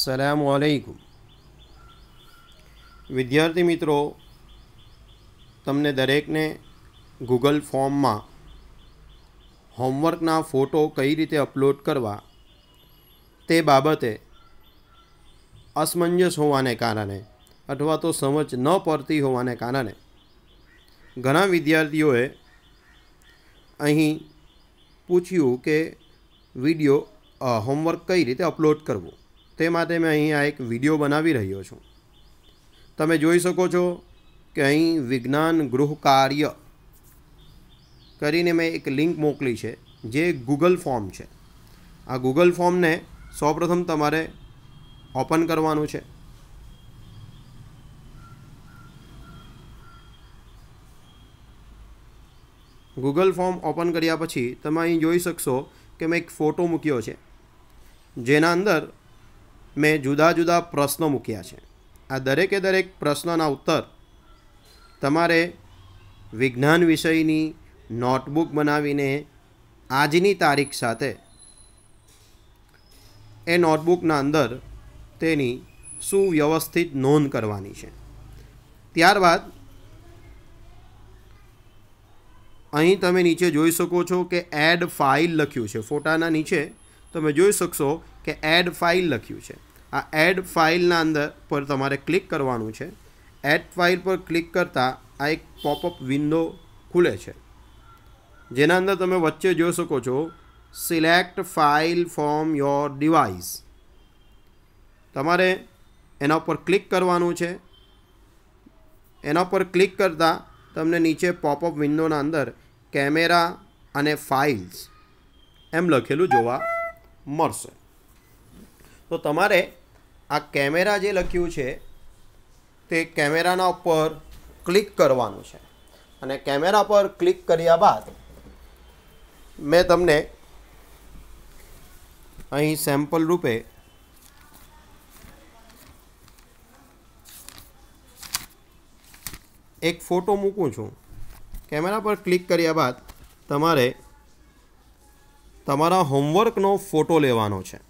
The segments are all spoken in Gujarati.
સલામ આલૈકુમ વિદ્યાર્થી મિત્રો તમને દરેકને ગૂગલ ફોર્મમાં હોમવર્કના ફોટો કઈ રીતે અપલોડ કરવા તે બાબતે અસમંજસ હોવાને કારણે અથવા તો સમજ ન પડતી હોવાને કારણે ઘણા વિદ્યાર્થીઓએ અહીં પૂછ્યું કે વિડીયો હોમવર્ક કઈ રીતે અપલોડ કરવું તે માટે મેં અહીંયા એક વિડીયો બનાવી રહ્યો છું તમે જોઈ શકો છો કે અહીં વિજ્ઞાન ગૃહ કાર્ય કરીને મેં એક લિંક મોકલી છે જે ગૂગલ ફોર્મ છે આ ગૂગલ ફોર્મને સૌપ્રથમ તમારે ઓપન કરવાનું છે ગૂગલ ફોર્મ ઓપન કર્યા પછી તમે અહીં જોઈ શકશો કે મેં એક ફોટો મૂક્યો છે જેના અંદર મેં જુદા જુદા પ્રશ્નો મૂક્યા છે આ દરેકે દરેક પ્રશ્નોના ઉત્તર તમારે વિજ્ઞાન વિષયની નોટબુક બનાવીને આજની તારીખ સાથે એ નોટબુકના અંદર તેની સુવ્યવસ્થિત નોંધ કરવાની છે ત્યારબાદ અહીં તમે નીચે જોઈ શકો છો કે એડ ફાઇલ લખ્યું છે ફોટાના નીચે તમે જોઈ શકશો કે એડ ફાઇલ લખ્યું છે આ એડ ફાઇલના અંદર પર તમારે ક્લિક કરવાનું છે એડ ફાઇલ પર ક્લિક કરતાં આ એક પોપઅપ વિન્ડો ખુલે છે જેના અંદર તમે વચ્ચે જોઈ શકો છો select file from your device તમારે એના ઉપર ક્લિક કરવાનું છે એના ઉપર ક્લિક કરતાં તમને નીચે પોપઅપ વિન્ડોના અંદર કેમેરા અને ફાઇલ્સ એમ લખેલું જોવા મળશે તો તમારે આ કેમેરા જે લખ્યું છે તે કેમેરાના ઉપર ક્લિક કરવાનું છે અને કેમેરા પર ક્લિક કર્યા બાદ મેં તમને અહીં સેમ્પલ રૂપે એક ફોટો મૂકું છું કેમેરા પર ક્લિક કર્યા બાદ તમારે તમારા હોમવર્કનો ફોટો લેવાનો છે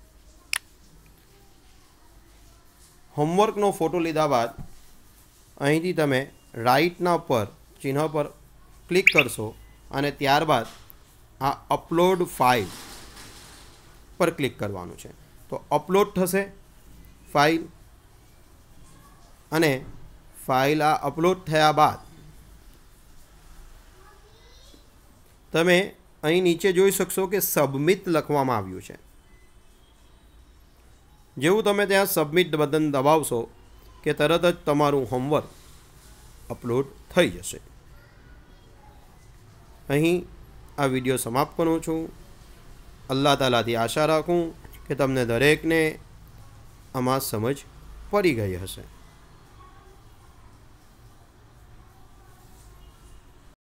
હોમવર્કનો ફોટો લીધા બાદ અહીંથી તમે રાઇટના પર ચિહ્ન પર ક્લિક કરશો અને ત્યારબાદ આ અપલોડ ફાઇલ પર ક્લિક કરવાનું છે તો અપલોડ થશે ફાઇલ અને ફાઇલ આ અપલોડ થયા બાદ તમે અહીં નીચે જોઈ શકશો કે સબમિટ લખવામાં આવ્યું છે જેવું તમે ત્યાં સબમિટ બટન દબાવશો કે તરત જ તમારું હોમવર્ક અપલોડ થઈ જશે અહીં આ વિડીયો સમાપ્ત કરું છું અલ્લાહ તાલાથી આશા રાખું કે તમને દરેકને આમાં સમજ પડી ગઈ હશે